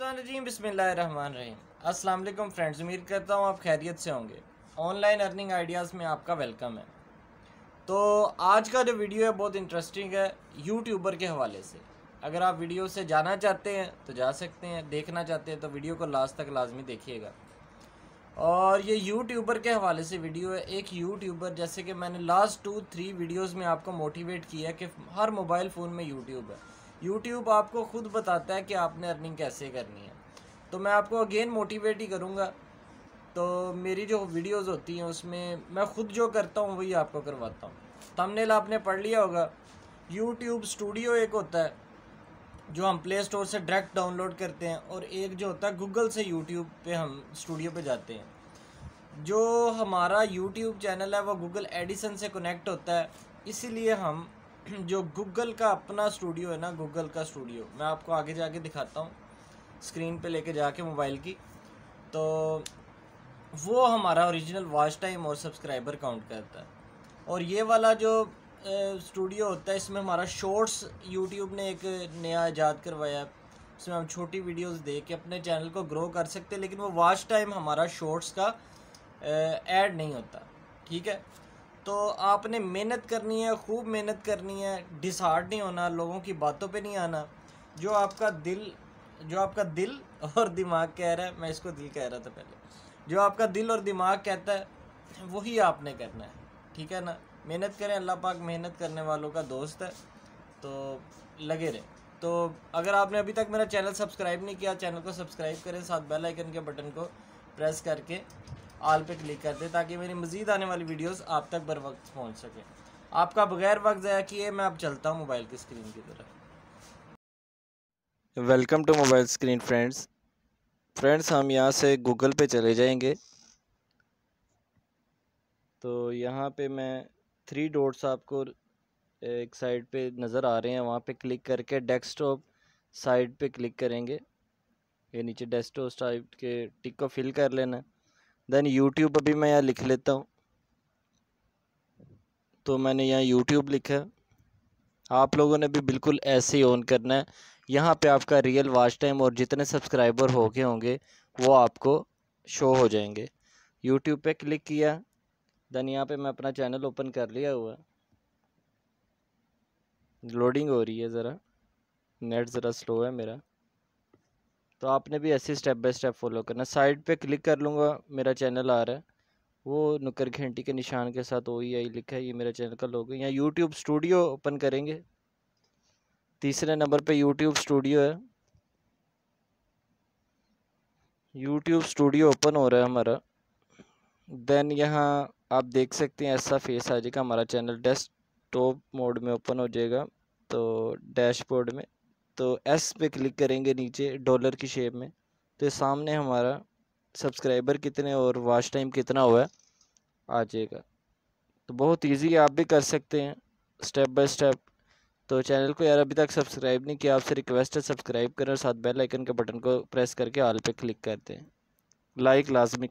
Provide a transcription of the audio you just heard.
रजीम बिसमीम असल फ्रेंड्स उम्मीद करता हूँ आप खैरियत से होंगे ऑनलाइन अर्निंग आइडियाज़ में आपका वेलकम है तो आज का जो वीडियो है बहुत इंटरेस्टिंग है यूट्यूबर के हवाले से अगर आप वीडियो से जाना चाहते हैं तो जा सकते हैं देखना चाहते हैं तो वीडियो को लास्ट तक लाजमी देखिएगा और ये यूट्यूबर के हवाले से वीडियो है एक यूट्यूबर जैसे कि मैंने लास्ट टू थ्री वीडियोज़ में आपको मोटिवेट किया कि हर मोबाइल फ़ोन में यूट्यूब है यूट्यूब आपको खुद बताता है कि आपने अर्निंग कैसे करनी है तो मैं आपको अगेन मोटिवेट ही करूँगा तो मेरी जो वीडियोस होती हैं उसमें मैं खुद जो करता हूँ वही आपको करवाता हूँ थंबनेल आपने पढ़ लिया होगा यूट्यूब स्टूडियो एक होता है जो हम प्ले स्टोर से डायरेक्ट डाउनलोड करते हैं और एक जो होता है गूगल से यूट्यूब पे हम स्टूडियो पे जाते हैं जो हमारा यूट्यूब चैनल है वो गूगल एडिसन से कनेक्ट होता है इसीलिए हम जो गूगल का अपना स्टूडियो है ना गूगल का स्टूडियो मैं आपको आगे जाके दिखाता हूँ स्क्रीन पे लेके जाके मोबाइल की तो वो हमारा ओरिजिनल वॉच टाइम और सब्सक्राइबर काउंट करता है और ये वाला जो स्टूडियो होता है इसमें हमारा शॉर्ट्स यूट्यूब ने एक नया ईजाद करवाया है इसमें हम छोटी वीडियोस देख के अपने चैनल को ग्रो कर सकते हैं लेकिन वो वॉच टाइम हमारा शॉर्ट्स का ऐड नहीं होता ठीक है तो आपने मेहनत करनी है खूब मेहनत करनी है डिसहार्ड नहीं होना लोगों की बातों पे नहीं आना जो आपका दिल जो आपका दिल और दिमाग कह रहा है मैं इसको दिल कह रहा था पहले जो आपका दिल और दिमाग कहता है वही आपने करना है ठीक है ना मेहनत करें अल्लाह पाक मेहनत करने वालों का दोस्त है तो लगे रहें तो अगर आपने अभी तक मेरा चैनल सब्सक्राइब नहीं किया चैनल को सब्सक्राइब करें साथ बेल आइकन के बटन को प्रेस करके आल पे क्लिक कर दे ताकि मेरी मज़ीद आने वाली वीडियोस आप तक बर वक्त पहुँच सकें आपका बगैर वक्त ज़ाया किए मैं अब चलता हूँ मोबाइल की स्क्रीन की तरफ welcome to mobile screen friends friends हम यहाँ से गूगल पे चले जाएंगे तो यहाँ पे मैं थ्री डोट्स आपको एक साइड पे नज़र आ रहे हैं वहाँ पे क्लिक करके डेस्कटॉप साइड पे क्लिक करेंगे ये नीचे डेस्कटॉप टाइप के टिक को फिल कर लेना देन यूट्यूब अभी मैं यहाँ लिख लेता हूँ तो मैंने यहाँ यूट्यूब लिखा आप लोगों ने भी बिल्कुल ऐसे ही ऑन करना है यहाँ पे आपका रियल वॉच टाइम और जितने सब्सक्राइबर हो गए होंगे वो आपको शो हो जाएंगे यूट्यूब पे क्लिक किया देन यहाँ पे मैं अपना चैनल ओपन कर लिया हुआ लोडिंग हो रही है ज़रा नेट ज़रा स्लो है मेरा तो आपने भी ऐसे स्टेप बाय स्टेप फॉलो करना साइड पे क्लिक कर लूँगा मेरा चैनल आ रहा है वो नुक्कर घंटी के निशान के साथ ओ ई आई लिखा है ये मेरे चैनल का लोगो यहाँ यूट्यूब स्टूडियो ओपन करेंगे तीसरे नंबर पे यूट्यूब स्टूडियो है यूट्यूब स्टूडियो ओपन हो रहा है हमारा देन यहाँ आप देख सकते हैं ऐसा फेस आ जाएगा हमारा चैनल डेस्क मोड में ओपन हो जाएगा तो डैशबोर्ड में तो एस पे क्लिक करेंगे नीचे डॉलर की शेप में तो सामने हमारा सब्सक्राइबर कितने और वॉच टाइम कितना हुआ है आ जाएगा तो बहुत इजी आप भी कर सकते हैं स्टेप बाय स्टेप तो चैनल को यार अभी तक सब्सक्राइब नहीं किया आपसे रिक्वेस्ट है सब्सक्राइब करें और साथ बेल आइकन के बटन को प्रेस करके ऑल पे क्लिक करते हैं लाइक लाजमी